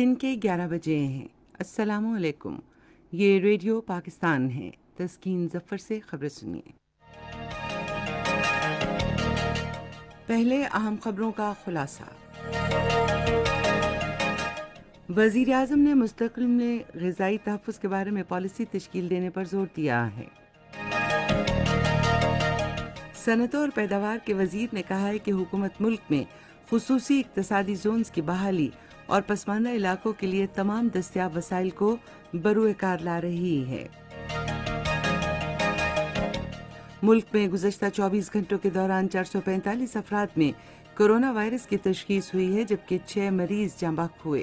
दिन के 11 बजे हैं अस्सलाम वालेकुम ये रेडियो पाकिस्तान है तस्कीन जफ़र से खबर सुनिए पहले अहम खबरों का खुलासा वजीर अजम ने मुस्तकिल में गजाई तहफ़ के बारे में पॉलिसी तश्कील देने पर जोर दिया है सनतों और पैदावार के वजीर ने कहा है कि हुकूमत मुल्क में खसूसी इकतदी जोन की बहाली और पसमानदा इलाकों के लिए तमाम दस्तियाब वसाइल को बरूए ला रही है मुल्क में गुजशत 24 घंटों के दौरान 445 अफराद में कोरोना वायरस की तशखीस हुई है जबकि छह मरीज जांबाक हुए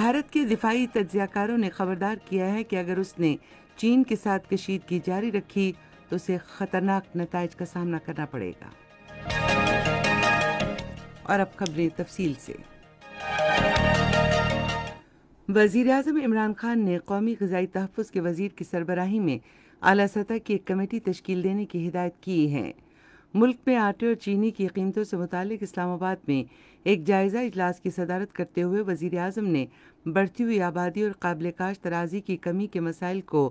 भारत के दिफाई तजियाकारों ने खबरदार किया है कि अगर उसने चीन के साथ कशीदगी जारी रखी तो उसे खतरनाक नतज का सामना करना पड़ेगा और अब खबरें तफसील से वजीर अजम इमरान खान ने कौमी गजाई तहफ़ के वजीर की सरबराही में अला सतह की एक कमेटी तश्कील देने की हिदायत की है मुल्क में आटे और चीनी की कीमतों से मुतक इस्लामाबाद में एक जायज़ा इजलास की सदारत करते हुए वजीर अजम ने बढ़ती हुई आबादी और काबिल काश तराजी की कमी के मसाइल को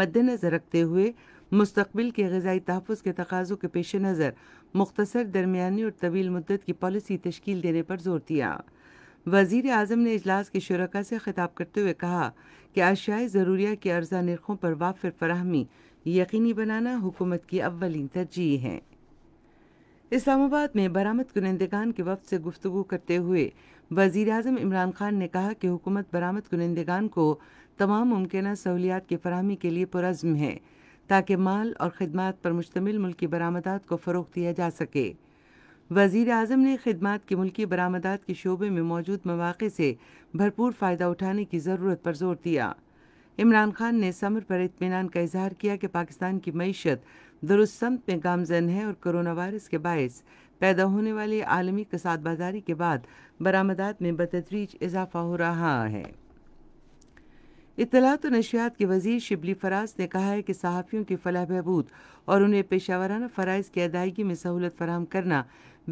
मद्दनज़र रखते हुए मुस्तबिल के गजाई तहफ़ के तकाज़ों के पेश नज़र मुख्तर दरमिया और तवील मदत की पॉलिसी तश्कील देने पर जोर दिया वजीर अजम ने अजलास के शुरा से खिताब करते हुए कहा कि आशियाई ज़रूरिया के अर्जा नरखों पर वाफिर फरहमी यकीनी बनाना हुकूमत की अवलिन तरजीह है इस्लामाबाद में बरामद कुनंदगान के वफ से गुफ्तु करते हुए वजीर अजम इमरान खान ने कहा कि हुकूमत बरामद कुनंदगान को तमाम मुमकिन सहूलियात की फरहमी के लिए पुरज़म है ताकि माल और ख़दमात पर मुश्तमिल मुल्की बरामदात को फ़रोग दिया जा सके वज़ी अजम ने खदमात की मुल्की बरामदात के शोबे में मौजूद मौाक़े से भरपूर फ़ायदा उठाने की ज़रूरत पर जोर दिया इमरान खान ने समर पर इतमान का इजहार किया कि पाकिस्तान की मीशत दुरुस्त में गामजन है और कोरोना वायरस के बायस पैदा होने वाली आलमी कसाद बाजारी के बाद बरामदात में बतदरीज इजाफा हो रहा है इतलात और नशियात के वजीर शिबली फराज ने कहा है कि सहाफ़ियों की फलाह बहबूद और उन्हें पेशावराना फ़रज़ की अदायगी में सहूलत फराम करना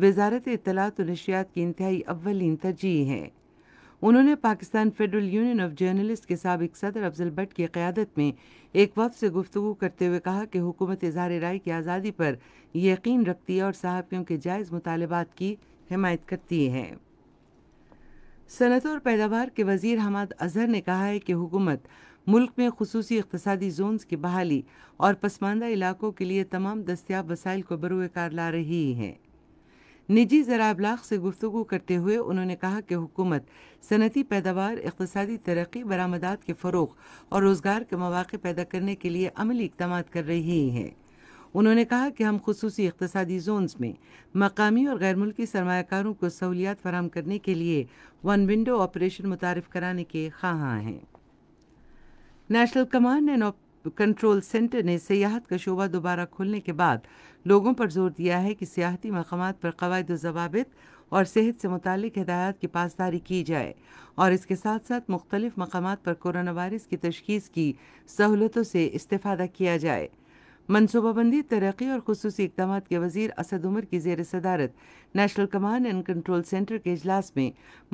वजारत इतलात नशियात की इंतहाई अवलिन तरजीह है उन्होंने Pakistan Federal Union of Journalist के सबक सदर अफजल भट्ट की क़्यादत में एक वफ से गुफ्तु करते हुए कहा कि हुकूमत इजहार राय की आज़ादी पर यकीन रखती है और सहाफ़ियों के जायज़ मुतालबात की हमायत करती है सनत और पैदावार के वजीर हमाद अजहर ने कहा है कि हुकूमत मुल्क में खसूसी इकतसादी जोन्स की बहाली और पसमानदा इलाकों के लिए तमाम दस्तियाब वसाइल को बरूए कार ला रही है निजी ज़रा अबलाग से गुफ्तु करते हुए उन्होंने कहा कि हुकूमत सनती पैदावार इकतसादी तरक्की बरामदात के फ़रोग और रोज़गार के मौाक़े पैदा करने के लिए अमली इकदाम कर रही है उन्होंने कहा कि हम खसूस इकतदी जोन्स में मकामी और गैर मुल्की सरमाकारों को सहूलियात फराम करने के लिए वन विंडो ऑपरेशन मुतारफ़ कराने के ख्वाहाँ हैं National Command and Control Centre ने सियाहत का शोबा दोबारा खुलने के बाद लोगों पर जोर दिया है कि सियाहती मकाम पर कवायद जवाब और सेहत से मुतल हदायत की पासदारी की जाए और इसके साथ साथ मुख्तलिफ मकाम पर कोरोना वायरस की तशखीस की सहूलतों से इस्ता किया जाए मनसूबाबंदी तरक्की और खसूस इकदाम के वजी असद उमर की जेर सदारत National Command and Control Centre के अजलास में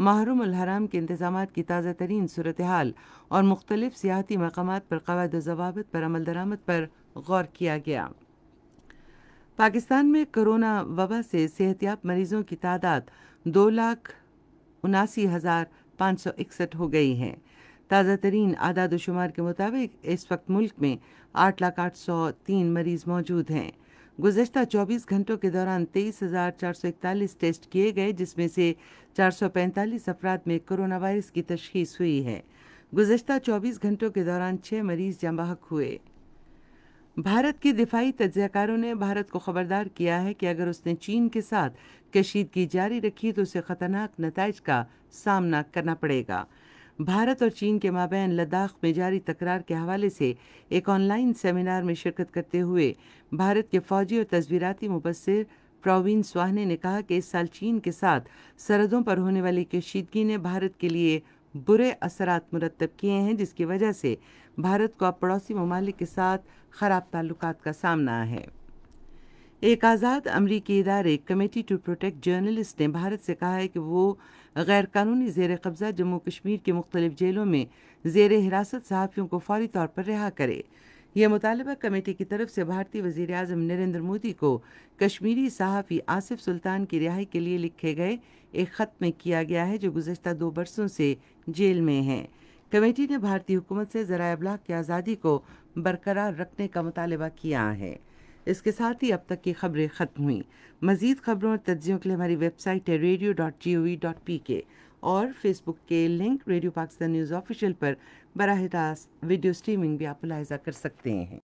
माहरूम हराम के इंतजाम की ताज़ा तरीन सूरत हाल और मुख्तलिफ सियाती मकाम पर कवायद जवाबत पर अमल दरामद पर गौर किया गया पाकिस्तान में कोरोना वबा से सेहतियाब मरीजों की तादाद दो लाख उनासी हज़ार पाँच सौ इकसठ हो गई है ताज़ा तरीन आदाद शुमार के मुताबिक इस वक्त मुल्क में आठ लाख आठ सौ तीन मरीज मौजूद हैं गुजशत चौबीस घंटों के दौरान तेईस हज़ार चार सौ इकतालीस टेस्ट किए गए जिसमें से चार सौ पैंतालीस अफराद में कोरोना वायरस की तशखीस हुई है गुजशत चौबीस घंटों के दौरान छः मरीज जमबहक हुए भारत के दिफाई तजयकारों ने भारत को खबरदार किया है कि अगर उसने चीन के साथ कशीदगी जारी रखी तो उसे खतरनाक नतज का सामना करना पड़ेगा भारत और चीन के माबेन लद्दाख में जारी तकरार के हवाले से एक ऑनलाइन सेमिनार में शिरकत करते हुए भारत के फौजी और तस्वीराती मुबसर प्रवीण स्वाहने ने कहा कि इस साल चीन के साथ सरहदों पर होने वाली कशीदगी ने भारत के लिए बुरे असरात मुरतब किए हैं जिसकी वजह से भारत को अब पड़ोसी ममालिक के साथ ख़राब ताल्लुक का सामना है एक आज़ाद अमरीकी इदारे कमेटी टू प्रोटेक्ट जर्नलिस्ट ने भारत से कहा है कि वो गैर कानूनी जेर कब्ज़ा जम्मू कश्मीर के मुख्तलिफ जेलों में जेर हिरासत सहाफ़ियों को फौरी तौर पर रिहा करे यह मुतालबा कमेटी की तरफ से भारतीय वजीर अजम नरेंद्र मोदी को कश्मीरी सहाफ़ी आसिफ सुल्तान की रिहाई के लिए लिखे गए एक ख़त में किया गया है जो गुजशत दो बरसों से जेल में है कमेटी ने भारतीय हुकूमत से ज़रा अबलाग की आज़ादी को बरकरार रखने का मुतालबा किया है इसके साथ ही अब तक की खबरें ख़त्म हुई मज़ीद खबरों और तजियों के लिए हमारी वेबसाइट है radio dot G O V dot P K और फेसबुक के link radio Pakistan news official पर बरह रास्त वीडियो स्ट्रीमिंग भी आप लाइजा कर सकते हैं